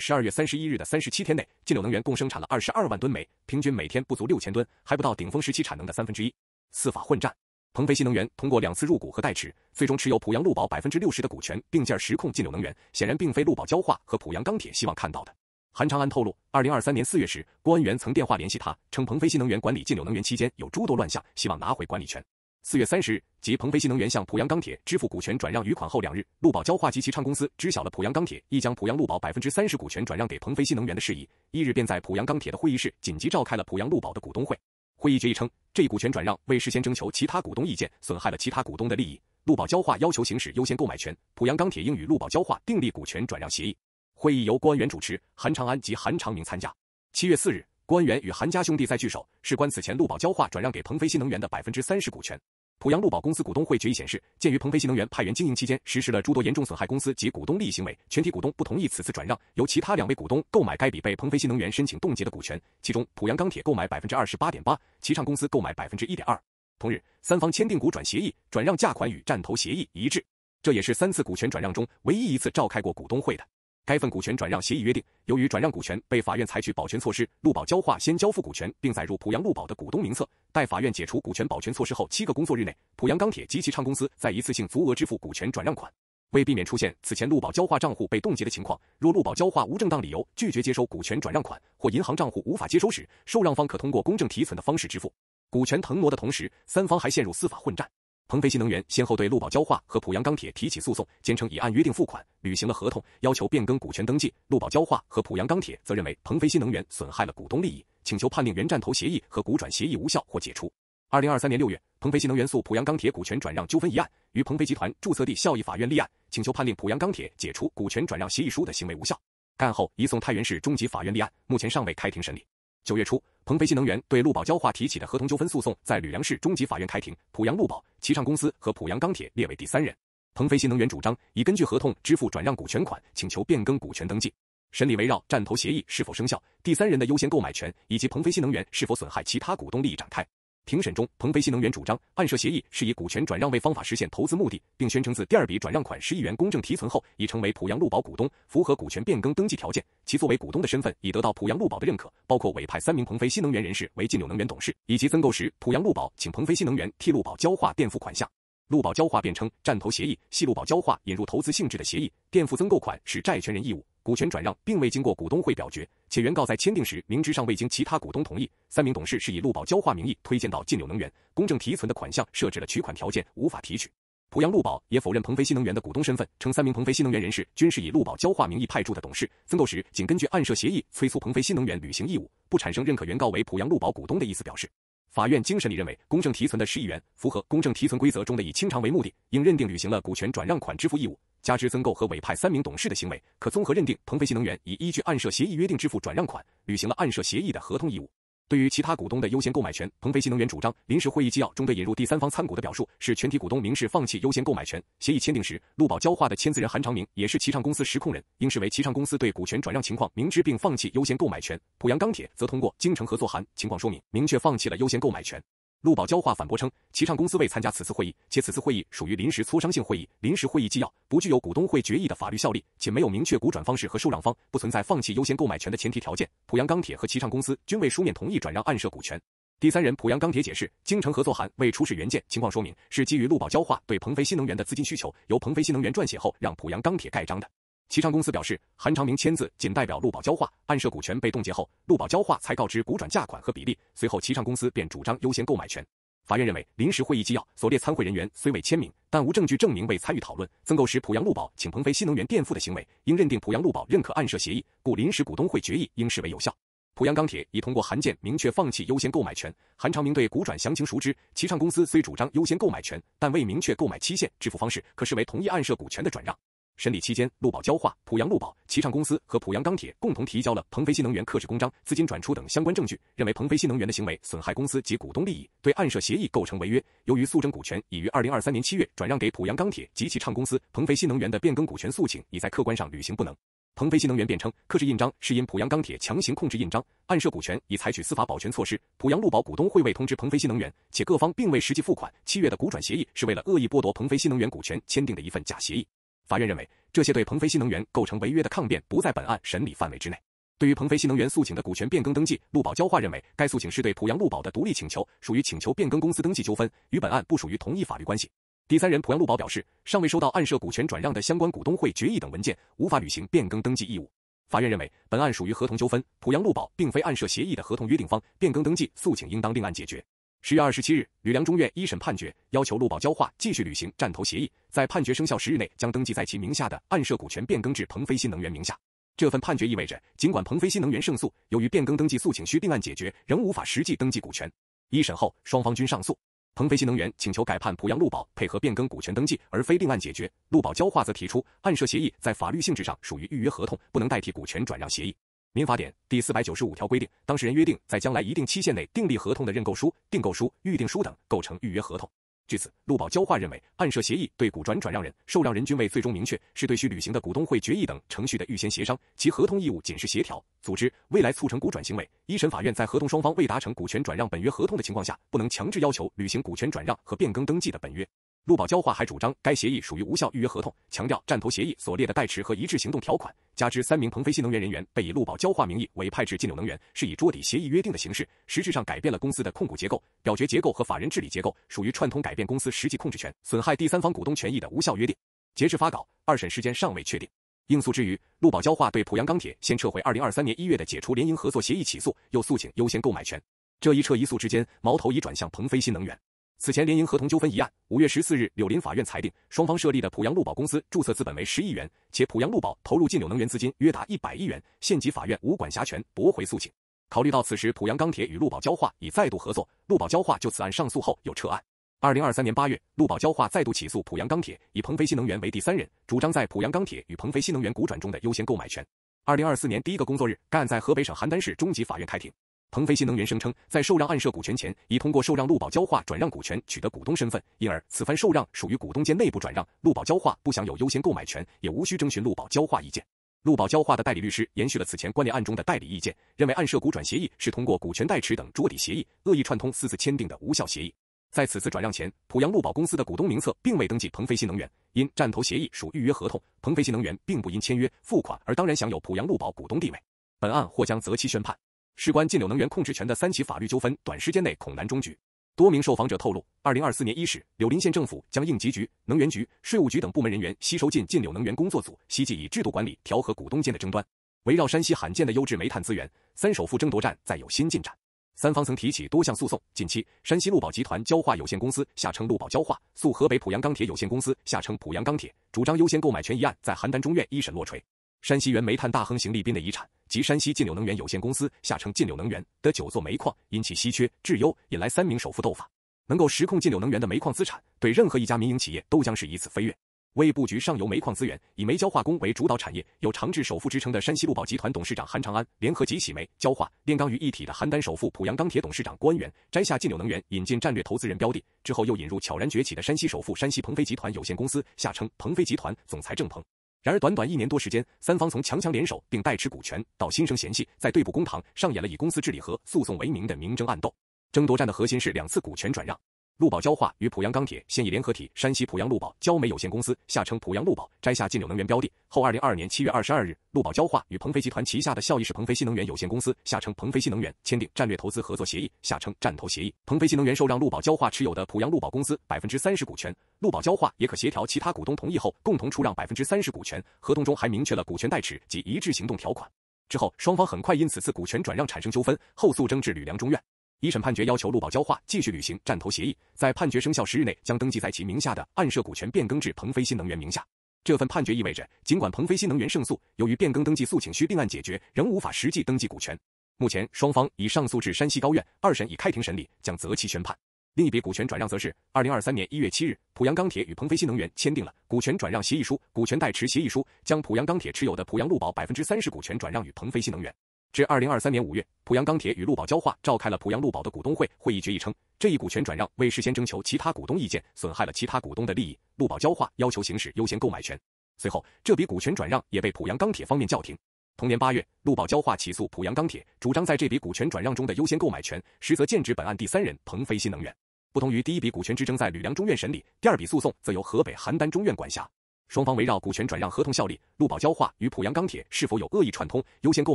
十二月三十一日的三十七天内，晋柳能源共生产了二十二万吨煤，平均每天不足六千吨，还不到顶峰时期产能的三分之一。四法混战。鹏飞新能源通过两次入股和代持，最终持有濮阳路宝百分之六十的股权，并进而实控进柳能源。显然，并非路宝焦化和濮阳钢铁希望看到的。韩长安透露，二零二三年四月时，郭恩元曾电话联系他，称鹏飞新能源管理进柳能源期间有诸多乱象，希望拿回管理权。四月三十日，即鹏飞新能源向濮阳钢铁支付股权转让余款后两日，路宝焦化及其唱公司知晓了濮阳钢铁亦将濮阳路宝百分之三十股权转让给鹏飞新能源的事宜，一日便在濮阳钢铁的会议室紧急召开了濮阳路宝的股东会。会议决议称，这一股权转让未事先征求其他股东意见，损害了其他股东的利益。陆宝交化要求行使优先购买权，濮阳钢铁应与陆宝交化订立股权转让协议。会议由官员主持，韩长安及韩长明参加。七月四日，官员与韩家兄弟在聚首，事关此前陆宝交化转让给鹏飞新能源的百分之三十股权。濮阳路宝公司股东会决议显示，鉴于鹏飞新能源派员经营期间实施了诸多严重损害公司及股东利益行为，全体股东不同意此次转让，由其他两位股东购买该笔被鹏飞新能源申请冻结的股权，其中濮阳钢铁购买百分之二十八点八，齐畅公司购买百分之一点二。同日，三方签订股转协议，转让价款与战投协议一致，这也是三次股权转让中唯一一次召开过股东会的。该份股权转让协议约定，由于转让股权被法院采取保全措施，陆宝交化先交付股权，并载入濮阳陆宝的股东名册，待法院解除股权保全措施后七个工作日内，濮阳钢铁及其昌公司在一次性足额支付股权转让款。为避免出现此前陆宝交化账户被冻结的情况，若陆宝交化无正当理由拒绝接收股权转让款或银行账户无法接收时，受让方可通过公证提存的方式支付。股权腾挪的同时，三方还陷入司法混战。鹏飞新能源先后对陆宝焦化和濮阳钢铁提起诉讼，坚称已按约定付款，履行了合同，要求变更股权登记。陆宝焦化和濮阳钢铁则认为鹏飞新能源损害了股东利益，请求判令原战投协议和股转协议无效或解除。二零二三年六月，鹏飞新能源诉濮阳钢铁股权转让纠纷一案，于鹏飞集团注册地孝义法院立案，请求判令濮阳钢铁解除股权转让协议书的行为无效。该案后移送太原市中级法院立案，目前尚未开庭审理。九月初，鹏飞新能源对陆宝焦化提起的合同纠纷诉讼在吕梁市中级法院开庭，濮阳陆宝、齐畅公司和濮阳钢铁列为第三人。鹏飞新能源主张已根据合同支付转让股权款，请求变更股权登记。审理围绕战投协议是否生效、第三人的优先购买权以及鹏飞新能源是否损害其他股东利益展开。庭审中，鹏飞新能源主张案涉协议是以股权转让为方法实现投资目的，并宣称自第二笔转让款十亿元公证提存后，已成为濮阳路宝股东，符合股权变更登记条件，其作为股东的身份已得到濮阳路宝的认可，包括委派三名鹏飞新能源人士为晋柳能源董事，以及增购时濮阳路宝请鹏飞新能源替陆宝交划垫付款项。陆宝交化辩称，战投协议系陆宝交化引入投资性质的协议，垫付增购款是债权人义务。股权转让并未经过股东会表决，且原告在签订时明知尚未经其他股东同意。三名董事是以陆宝交化名义推荐到晋柳能源，公证提存的款项设置了取款条件，无法提取。濮阳陆宝也否认鹏飞新能源的股东身份，称三名鹏飞新能源人士均是以陆宝交化名义派驻的董事。增购时仅根据案涉协议催促鹏飞新能源履行义务，不产生认可原告为濮阳陆宝股东的意思表示。法院经审理认为，公证提存的十亿元符合公证提存规则中的以清偿为目的，应认定履行了股权转让款支付义务。加之增购和委派三名董事的行为，可综合认定鹏飞新能源已依据案涉协议约定支付转让款，履行了案涉协议的合同义务。对于其他股东的优先购买权，鹏飞新能源主张临时会议纪要中对引入第三方参股的表述是全体股东明示放弃优先购买权。协议签订时，陆宝交化的签字人韩长明也是齐畅公司实控人，应视为齐畅公司对股权转让情况明知并放弃优先购买权。濮阳钢铁则通过京诚合作函情况说明，明确放弃了优先购买权。陆宝交化反驳称，齐畅公司未参加此次会议，且此次会议属于临时磋商性会议，临时会议纪要不具有股东会决议的法律效力，且没有明确股转方式和受让方，不存在放弃优先购买权的前提条件。濮阳钢铁和齐畅公司均未书面同意转让案涉股权。第三人濮阳钢铁解释，京城合作函未出示原件，情况说明是基于陆宝交化对鹏飞新能源的资金需求，由鹏飞新能源撰写后让濮阳钢铁盖章的。齐畅公司表示，韩长明签字仅代表陆宝交化，案涉股权被冻结后，陆宝交化才告知股转价款和比例，随后齐畅公司便主张优先购买权。法院认为，临时会议纪要所列参会人员虽未签名，但无证据证明未参与讨论。增购时濮阳陆宝请鹏飞新能源垫付的行为，应认定濮阳陆宝认可案涉协议，故临时股东会决议应视为有效。濮阳钢铁已通过函件明确放弃优先购买权，韩长明对股转详情熟知，齐畅公司虽主张优先购买权，但未明确购买期限、支付方式，可视为同意案涉股权的转让。审理期间，陆宝交化、濮阳陆宝、齐畅公司和濮阳钢铁共同提交了鹏飞新能源刻制公章、资金转出等相关证据，认为鹏飞新能源的行为损害公司及股东利益，对案涉协议构成违约。由于诉争股权已于二零二三年七月转让给濮阳钢铁及其畅公司，鹏飞新能源的变更股权诉请已在客观上履行不能。鹏飞新能源辩称，刻制印章是因濮阳钢铁强行控制印章，案涉股权已采取司法保全措施，濮阳陆宝股东会未通知鹏飞新能源，且各方并未实际付款，七月的股转协议是为了恶意剥夺鹏飞新能源股权签订的一份假协议。法院认为，这些对鹏飞新能源构成违约的抗辩不在本案审理范围之内。对于鹏飞新能源诉请的股权变更登记，陆宝交化认为该诉请是对濮阳陆宝的独立请求，属于请求变更公司登记纠纷，与本案不属于同一法律关系。第三人濮阳陆宝表示，尚未收到案涉股权转让的相关股东会决议等文件，无法履行变更登记义务。法院认为，本案属于合同纠纷，濮阳陆宝并非案涉协议的合同约定方，变更登记诉请应当另案解决。十月二十七日，吕梁中院一审判决，要求陆宝交化继续履行占投协议，在判决生效十日内将登记在其名下的案涉股权变更至鹏飞新能源名下。这份判决意味着，尽管鹏飞新能源胜诉，由于变更登记诉请需并案解决，仍无法实际登记股权。一审后，双方均上诉，鹏飞新能源请求改判濮阳陆宝配合变更股权登记，而非并案解决。陆宝交化则提出，案涉协议在法律性质上属于预约合同，不能代替股权转让协议。民法典第四百九十五条规定，当事人约定在将来一定期限内订立合同的认购书、订购书、预订书等，构成预约合同。据此，陆宝交化认为，案涉协议对股转转让人、受让人均未最终明确，是对需履行的股东会决议等程序的预先协商，其合同义务仅是协调、组织未来促成股转行为。一审法院在合同双方未达成股权转让本约合同的情况下，不能强制要求履行股权转让和变更登记的本约。陆宝交化还主张该协议属于无效预约合同，强调战投协议所列的代持和一致行动条款，加之三名鹏飞新能源人员被以陆宝交化名义委派至金柳能源，是以桌底协议约定的形式，实质上改变了公司的控股结构、表决结构和法人治理结构，属于串通改变公司实际控制权、损害第三方股东权益的无效约定。截至发稿，二审时间尚未确定。应诉之余，陆宝交化对濮阳钢铁先撤回2023年1月的解除联营合作协议起诉，又诉请优先购买权。这一撤一诉之间，矛头已转向鹏飞新能源。此前联营合同纠纷一案，五月十四日，柳林法院裁定，双方设立的濮阳路宝公司注册资本为十亿元，且濮阳路宝投入晋柳能源资金约达一百亿元，县级法院无管辖权，驳回诉请。考虑到此时濮阳钢铁与陆宝焦化已再度合作，陆宝焦化就此案上诉后又撤案。二零二三年八月，陆宝焦化再度起诉濮阳钢铁，以鹏飞新能源为第三人，主张在濮阳钢铁与鹏飞新能源股转中的优先购买权。二零二四年第一个工作日，该案在河北省邯郸市中级法院开庭。鹏飞新能源声称，在受让案涉股权前，已通过受让陆宝交化转让股权取得股东身份，因而此番受让属于股东间内部转让，陆宝交化不享有优先购买权，也无需征询陆宝交化意见。陆宝交化的代理律师延续了此前关联案中的代理意见，认为案涉股转协议是通过股权代持等桌底协议恶意串通私自签订的无效协议。在此次转让前，濮阳陆宝公司的股东名册并未登记鹏飞新能源，因战投协议属预约合同，鹏飞新能源并不因签约付款而当然享有濮阳陆宝股东地位。本案或将择期宣判。事关晋柳能源控制权的三起法律纠纷，短时间内恐难终局。多名受访者透露，二零二四年伊始，柳林县政府将应急局、能源局、税务局等部门人员吸收进晋柳能源工作组，希冀以制度管理调和股东间的争端。围绕山西罕见的优质煤炭资源，三首富争夺战再有新进展。三方曾提起多项诉讼，近期，山西陆宝集团焦化有限公司（下称陆宝焦化）诉河北濮阳钢铁有限公司（下称濮阳钢铁）主张优先购买权一案，在邯郸中院一审落锤。山西原煤炭大亨邢利斌的遗产及山西晋柳能源有限公司（下称晋柳能源）的九座煤矿，因其稀缺、质优，引来三名首富斗法。能够实控晋柳能源的煤矿资产，对任何一家民营企业都将是一次飞跃。为布局上游煤矿资源，以煤焦化工为主导产业、有长治首富之称的山西陆宝集团董事长韩长安，联合集起煤、焦化、炼钢于一体的邯郸首富濮阳钢铁董事长关员，摘下晋柳能源引进战略投资人标的之后，又引入悄然崛起的山西首富山西鹏飞集团有限公司（下称鹏飞集团）总裁郑鹏。然而，短短一年多时间，三方从强强联手并代持股权，到心生嫌隙，在对簿公堂上演了以公司治理和诉讼为名的明争暗斗。争夺战的核心是两次股权转让。陆宝焦化与濮阳钢铁现已联合体山西濮阳陆宝焦煤有限公司下称濮阳陆宝摘下晋柳能源标的后，二零二二年七月二十二日，陆宝焦化与鹏飞集团旗下的孝义市鹏飞新能源有限公司下称鹏飞新能源签订战略投资合作协议下称战投协议。鹏飞新能源受让陆宝焦化持有的濮阳陆宝公司百分之三十股权，陆宝焦化也可协调其他股东同意后共同出让百分之三十股权。合同中还明确了股权代持及一致行动条款。之后双方很快因此次股权转让产生纠纷，后诉争至吕梁中院。一审判决要求陆宝交化继续履行战投协议，在判决生效十日内将登记在其名下的案涉股权变更至鹏飞新能源名下。这份判决意味着，尽管鹏飞新能源胜诉，由于变更登记诉请需另案解决，仍无法实际登记股权。目前，双方已上诉至山西高院，二审已开庭审理，将择期宣判。另一笔股权转让则是，二零二三年一月七日，濮阳钢铁与鹏飞新能源签订了股权转让协议书、股权代持协议书，将濮阳钢铁持有的濮阳陆宝百分之三十股权转让与鹏飞新能源。至二零二三年五月，濮阳钢铁与陆宝交化召开了濮阳陆宝的股东会，会议决议称，这一股权转让未事先征求其他股东意见，损害了其他股东的利益。陆宝交化要求行使优先购买权。随后，这笔股权转让也被濮阳钢铁方面叫停。同年八月，陆宝交化起诉濮阳钢铁，主张在这笔股权转让中的优先购买权，实则剑指本案第三人鹏飞新能源。不同于第一笔股权之争在吕梁中院审理，第二笔诉讼则由河北邯郸中院管辖。双方围绕股权转让合同效力、陆宝交化与濮阳钢铁是否有恶意串通、优先购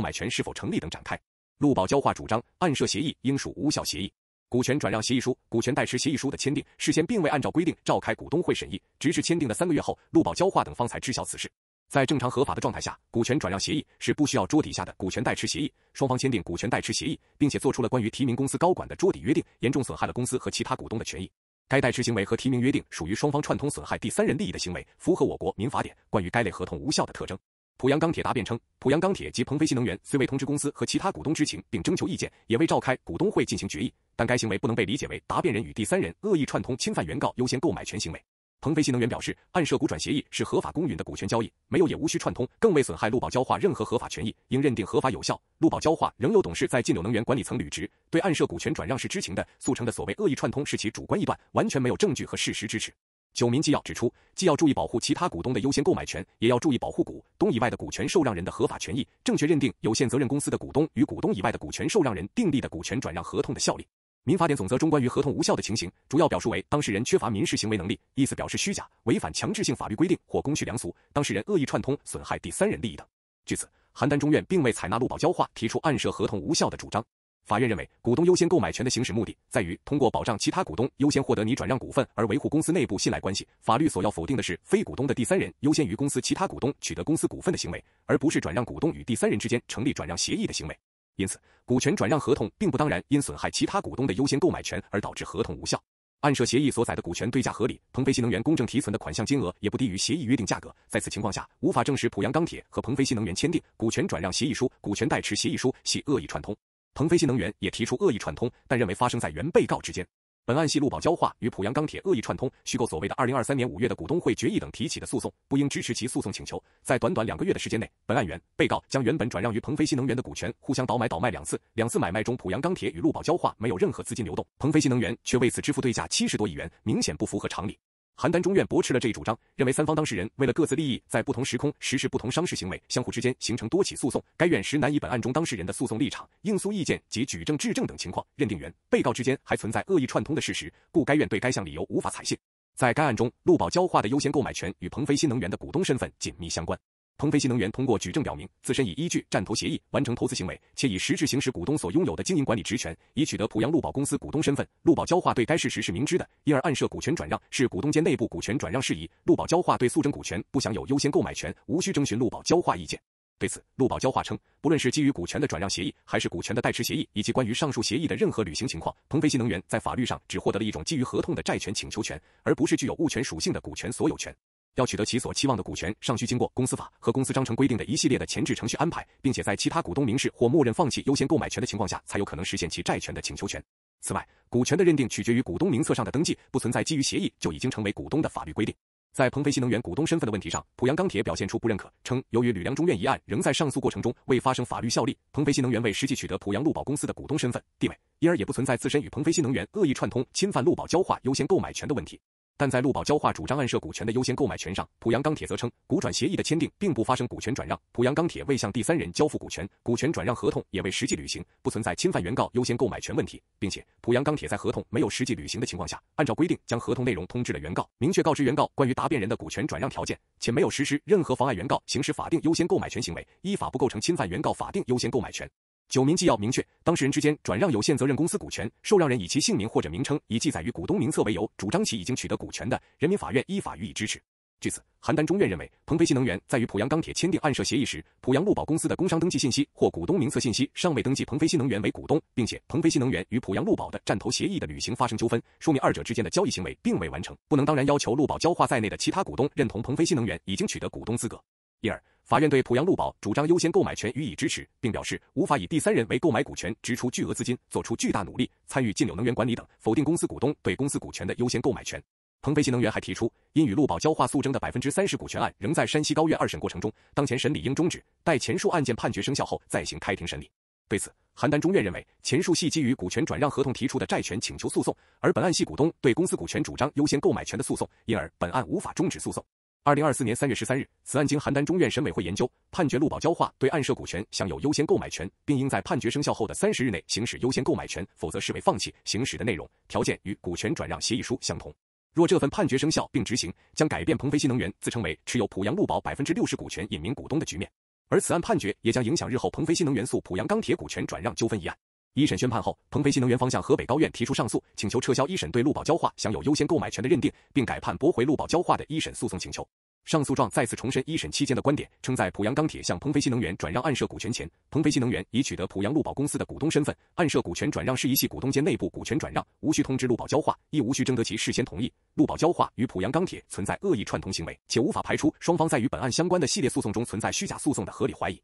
买权是否成立等展开。陆宝交化主张，案涉协议应属无效协议。股权转让协议书、股权代持协议书的签订事先并未按照规定召开股东会审议，直至签订的三个月后，陆宝交化等方才知晓此事。在正常合法的状态下，股权转让协议是不需要桌底下的股权代持协议。双方签订股权代持协议，并且做出了关于提名公司高管的桌底约定，严重损害了公司和其他股东的权益。该代持行为和提名约定属于双方串通损害第三人利益的行为，符合我国民法典关于该类合同无效的特征。濮阳钢铁答辩称，濮阳钢铁及鹏飞新能源虽未通知公司和其他股东知情并征求意见，也未召开股东会进行决议，但该行为不能被理解为答辩人与第三人恶意串通侵犯原告优先购买权行为。鹏飞新能源表示，案涉股转协议是合法公允的股权交易，没有也无需串通，更未损害陆宝交化任何合法权益，应认定合法有效。陆宝交化仍有董事在晋柳能源管理层履职，对案涉股权转让是知情的。诉称的所谓恶意串通是其主观臆断，完全没有证据和事实支持。九民纪要指出，既要注意保护其他股东的优先购买权，也要注意保护股东以外的股权受让人的合法权益，正确认定有限责任公司的股东与股东以外的股权受让人订立的股权转让合同的效力。民法典总则中关于合同无效的情形，主要表述为当事人缺乏民事行为能力、意思表示虚假、违反强制性法律规定或公序良俗、当事人恶意串通损害第三人利益等。据此，邯郸中院并未采纳陆宝交化提出案涉合同无效的主张。法院认为，股东优先购买权的行使目的在于通过保障其他股东优先获得拟转让股份而维护公司内部信赖关系。法律所要否定的是非股东的第三人优先于公司其他股东取得公司股份的行为，而不是转让股东与第三人之间成立转让协议的行为。因此，股权转让合同并不当然因损害其他股东的优先购买权而导致合同无效。案涉协议所载的股权对价合理，鹏飞新能源公证提存的款项金额也不低于协议约定价格。在此情况下，无法证实濮阳钢铁和鹏飞新能源签订股权转让协议书、股权代持协议书系恶意串通。鹏飞新能源也提出恶意串通，但认为发生在原被告之间。本案系陆宝交化与濮阳钢铁恶意串通，虚构所谓的二零二三年五月的股东会决议等提起的诉讼，不应支持其诉讼请求。在短短两个月的时间内，本案原被告将原本转让于鹏飞新能源的股权互相倒买倒卖两次，两次买卖中濮阳钢铁与陆宝交化没有任何资金流动，鹏飞新能源却为此支付对价七十多亿元，明显不符合常理。邯郸中院驳斥了这一主张，认为三方当事人为了各自利益，在不同时空实施不同商事行为，相互之间形成多起诉讼。该院实难以本案中当事人的诉讼立场、应诉意见及举证质证等情况，认定原被告之间还存在恶意串通的事实，故该院对该项理由无法采信。在该案中，陆宝焦化的优先购买权与鹏飞新能源的股东身份紧密相关。鹏飞新能源通过举证表明，自身已依据战投协议完成投资行为，且已实质行使股东所拥有的经营管理职权，已取得濮阳陆宝公司股东身份。陆宝交化对该事实是明知的，因而案涉股权转让是股东间内部股权转让事宜。陆宝交化对诉争股权不享有优先购买权，无需征询陆宝交化意见。对此，陆宝交化称，不论是基于股权的转让协议，还是股权的代持协议，以及关于上述协议的任何履行情况，鹏飞新能源在法律上只获得了一种基于合同的债权请求权，而不是具有物权属性的股权所有权。要取得其所期望的股权，尚需经过公司法和公司章程规定的一系列的前置程序安排，并且在其他股东明示或默认放弃优先购买权的情况下，才有可能实现其债权的请求权。此外，股权的认定取决于股东名册上的登记，不存在基于协议就已经成为股东的法律规定。在鹏飞新能源股东身份的问题上，濮阳钢铁表现出不认可，称由于吕梁中院一案仍在上诉过程中，未发生法律效力，鹏飞新能源未实际取得濮阳陆宝公司的股东身份地位，因而也不存在自身与鹏飞新能源恶意串通侵犯陆宝交化优先购买权的问题。但在陆宝交化主张案涉股权的优先购买权上，濮阳钢铁则称，股转协议的签订并不发生股权转让，濮阳钢铁未向第三人交付股权，股权转让合同也未实际履行，不存在侵犯原告优先购买权问题，并且濮阳钢铁在合同没有实际履行的情况下，按照规定将合同内容通知了原告，明确告知原告关于答辩人的股权转让条件，且没有实施任何妨碍原告行使法定优先购买权行为，依法不构成侵犯原告法定优先购买权。九民纪要明确，当事人之间转让有限责任公司股权，受让人以其姓名或者名称以记载于股东名册为由主张其已经取得股权的，人民法院依法予以支持。据此，邯郸中院认为，鹏飞新能源在与濮阳钢铁签订案涉协议时，濮阳路宝公司的工商登记信息或股东名册信息尚未登记鹏飞新能源为股东，并且鹏飞新能源与濮阳路宝的占投协议的履行发生纠纷，说明二者之间的交易行为并未完成，不能当然要求路宝焦化在内的其他股东认同鹏飞新能源已经取得股东资格。因而，法院对濮阳路宝主张优先购买权予以支持，并表示无法以第三人为购买股权支出巨额资金、做出巨大努力、参与进柳能源管理等，否定公司股东对公司股权的优先购买权。鹏飞新能源还提出，因与陆宝交化诉争的百分之三十股权案仍在山西高院二审过程中，当前审理应中止，待前述案件判决生效后再行开庭审理。对此，邯郸中院认为，前述系基于股权转让合同提出的债权请求诉讼，而本案系股东对公司股权主张优先购买权的诉讼，因而本案无法中止诉讼。二零二四年三月十三日，此案经邯郸中院审委会研究，判决陆宝焦化对案涉股权享有优先购买权，并应在判决生效后的三十日内行使优先购买权，否则视为放弃行使的内容条件与股权转让协议书相同。若这份判决生效并执行，将改变鹏飞新能源自称为持有濮阳陆宝百分之六十股权隐名股东的局面，而此案判决也将影响日后鹏飞新能源诉濮阳钢铁股权转让纠纷一案。一审宣判后，鹏飞新能源方向河北高院提出上诉，请求撤销一审对陆宝焦化享有优先购买权的认定，并改判驳回陆宝焦化的一审诉讼请求。上诉状再次重申一审期间的观点，称在濮阳钢铁向鹏飞新能源转让案涉股权前，鹏飞新能源已取得濮阳陆宝公司的股东身份，案涉股权转让是一系股东间内部股权转让，无需通知陆宝焦化，亦无需征得其事先同意。陆宝焦化与濮阳钢铁存在恶意串通行为，且无法排除双方在与本案相关的系列诉讼中存在虚假诉讼的合理怀疑。